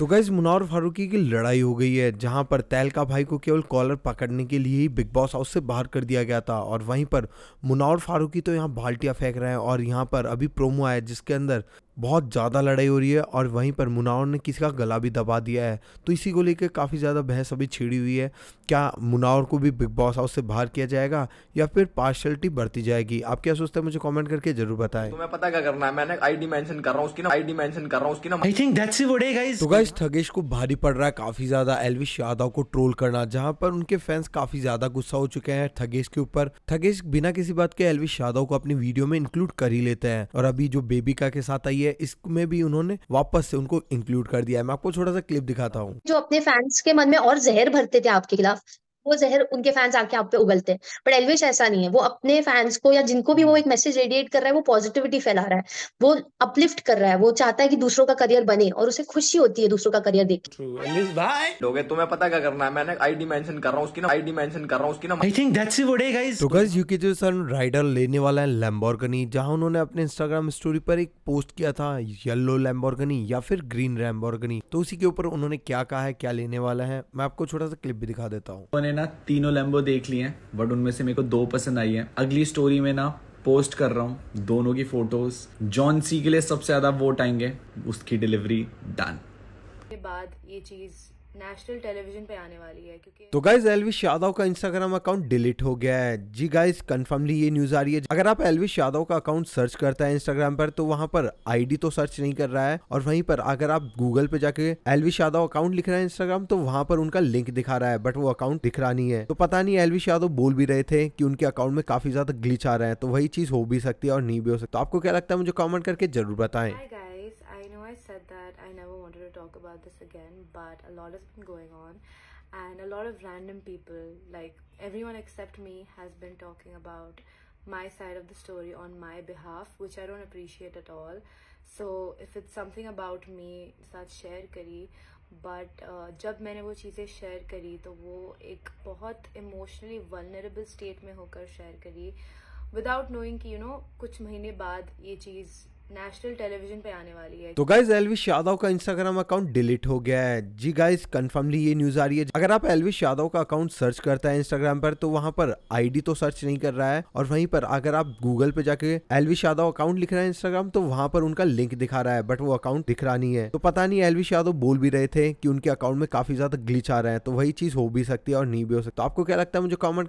तो गैज मुनौर फारूकी की लड़ाई हो गई है जहां पर तैलका भाई को केवल कॉलर पकड़ने के लिए ही बिग बॉस हाउस से बाहर कर दिया गया था और वहीं पर मुनौर फारूकी तो यहां बाल्टियाँ फेंक रहे हैं और यहां पर अभी प्रोमो आया जिसके अंदर बहुत ज़्यादा लड़ाई हो रही है और वहीं पर मुनावर ने किसी का गला भी दबा दिया है तो इसी को लेकर काफ़ी ज़्यादा बहस अभी छिड़ी हुई है क्या मुनावर को भी बिग बॉस हाउस से बाहर किया जाएगा या फिर पार्शलिटी बढ़ती जाएगी आप क्या सोचते हैं मुझे कमेंट करके जरूर बताएं मैं पता क्या करना है मैंने कर रहा उसकी ना कर रहा उसकी ना आई थिंक दैट्स गाइस तो गाइस ठगेश को भारी पड़ रहा है काफ़ी ज़्यादा एलविश यादव को ट्रोल करना जहाँ पर उनके फैंस काफ़ी ज़्यादा गुस्सा हो चुके हैं ठगेश के ऊपर ठगेश बिना किसी बात के एलविश यादव को अपनी वीडियो में इंक्लूड कर ही लेते हैं और अभी जो बेबिका के साथ आई है है इसमें भी उन्होंने वापस से उनको इंक्लूड कर दिया है मैं आपको छोटा सा क्लिप दिखाता हूँ जो अपने फैंस के मन में और जहर भरते थे आपके खिलाफ वो जहर उनके फैंस आके आप पे उगलते हैं बट एलविश ऐसा नहीं है वो अपने फैंस को या जिनको भी वो एक मैसेज रेडिएट कर रहा है वो पॉजिटिविटी फैला रहा है वो अपलिफ्ट कर रहा है वो चाहता है कि दूसरों का करियर बने और उसे खुशी होती है दूसरों का करियर देख के तुम्हें पता क्या करना है मैंने आईडी मेंशन कर रहा हूं उसकी ना आईडी मेंशन कर रहा हूं उसकी ना I think that's it guys तो गाइस यूके जो सन राइडर लेने वाला है लैम्बोर्गिनी जहां उन्होंने अपने इंस्टाग्राम स्टोरी पर एक पोस्ट किया था येलो लैम्बोर्गिनी या फिर ग्रीन लैम्बोर्गिनी तो उसी के ऊपर उन्होंने क्या कहा है क्या लेने वाला है मैं आपको छोटा सा क्लिप भी दिखा देता हूं मैंने ना तीनों लैम्बो देख लिए हैं बट उनमें से मेरे को दो पसंद आई है अगली स्टोरी में ना पोस्ट कर रहा हूँ दोनों की फोटोज जॉन सी के लिए सबसे ज्यादा वोट आएंगे उसकी डिलीवरी डन के बाद ये चीज़ नेशनल टेलीविजन पे आने वाली है क्योंकि तो गाइज एलविश यादव का इंस्टाग्राम अकाउंट डिलीट हो गया है जी गाइज कंफर्मली ये न्यूज आ रही है अगर आप एलविश यादव का अकाउंट सर्च करता है इंस्टाग्राम पर तो वहां पर आईडी तो सर्च नहीं कर रहा है और वहीं पर अगर आप गूगल पे जाके एलविश यादव अकाउंट लिख रहे हैं इंस्टाग्राम तो वहां पर उनका लिंक दिखा रहा है बट वो अकाउंट दिख रहा नहीं है तो पता नहीं एलविश यादव बोल भी रहे थे कि उनके अकाउंट में काफी ज्यादा ग्लिच आ रहा है तो वही चीज हो भी सकती है और नहीं भी हो सकती तो आपको क्या लगता है मुझे कॉमेंट करके जरूर बताए I said that I never wanted to talk about this again, but a lot has been going on, and a lot of random people, like everyone except me, has been talking about my side of the story on my behalf, which I don't appreciate at all. So if it's something about me, साथ share करी But uh, जब मैंने वो चीज़ें share करी तो वो एक बहुत emotionally vulnerable state में होकर share करी without knowing कि you know, कुछ महीने बाद ये चीज़ नेशनल टेलीविजन पे आने वाली है तो गाइज एलविश यादव का इंस्टाग्राम अकाउंट डिलीट हो गया है जी गाइज कंफर्मली ये न्यूज आ रही है अगर आप एलविश यादव का अकाउंट सर्च करता है इंस्टाग्राम पर तो वहाँ पर आईडी तो सर्च नहीं कर रहा है और वहीं पर अगर आप गूगल पे जाके एलविश यादव अकाउंट लिख रहे हैं इंस्टाग्राम तो वहाँ पर उनका लिंक दिखा रहा है बट वो अकाउंट दिख रहा नहीं है तो पता नहीं एलविश यादव बोल भी रहे थे कि उनके अकाउंट में काफी ज्यादा ग्लिच आ रहे हैं तो वही चीज हो भी सकती है और नहीं भी हो सकती तो आपको क्या लगता है मुझे कॉमेंट